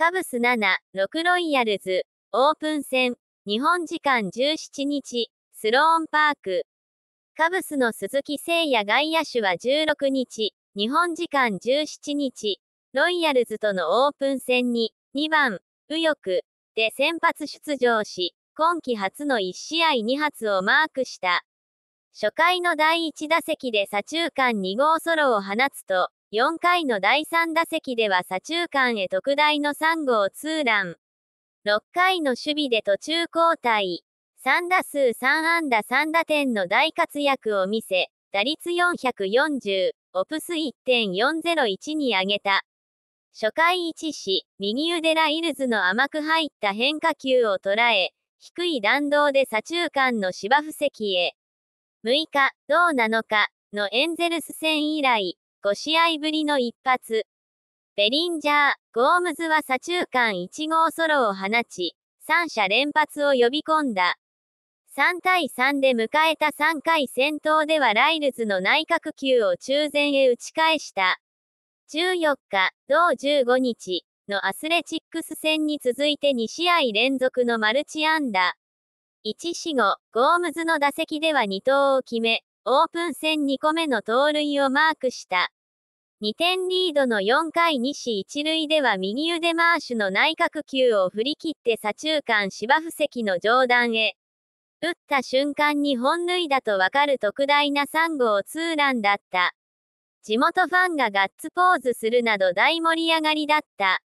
カブス7、6ロイヤルズ、オープン戦、日本時間17日、スローンパーク。カブスの鈴木誠也外野手は16日、日本時間17日、ロイヤルズとのオープン戦に、2番、右翼、で先発出場し、今季初の1試合2発をマークした。初回の第1打席で左中間2号ソロを放つと、4回の第3打席では左中間へ特大の3号ツーラン。6回の守備で途中交代。3打数3安打3打点の大活躍を見せ、打率440、オプス1.401に上げた。初回1死、右腕ライルズの甘く入った変化球を捉え、低い弾道で左中間の芝布席へ。6日、同7日のエンゼルス戦以来、5試合ぶりの一発。ベリンジャー、ゴームズは左中間1号ソロを放ち、3者連発を呼び込んだ。3対3で迎えた3回戦闘ではライルズの内角球を中前へ打ち返した。14日、同15日のアスレチックス戦に続いて2試合連続のマルチ安打。1死5ゴームズの打席では2投を決め、オープン戦2個目の盗塁をマークした。2点リードの4回西1塁では右腕マーシュの内角球を振り切って左中間芝布席の上段へ。打った瞬間に本塁打とわかる特大な3号ツーランだった。地元ファンがガッツポーズするなど大盛り上がりだった。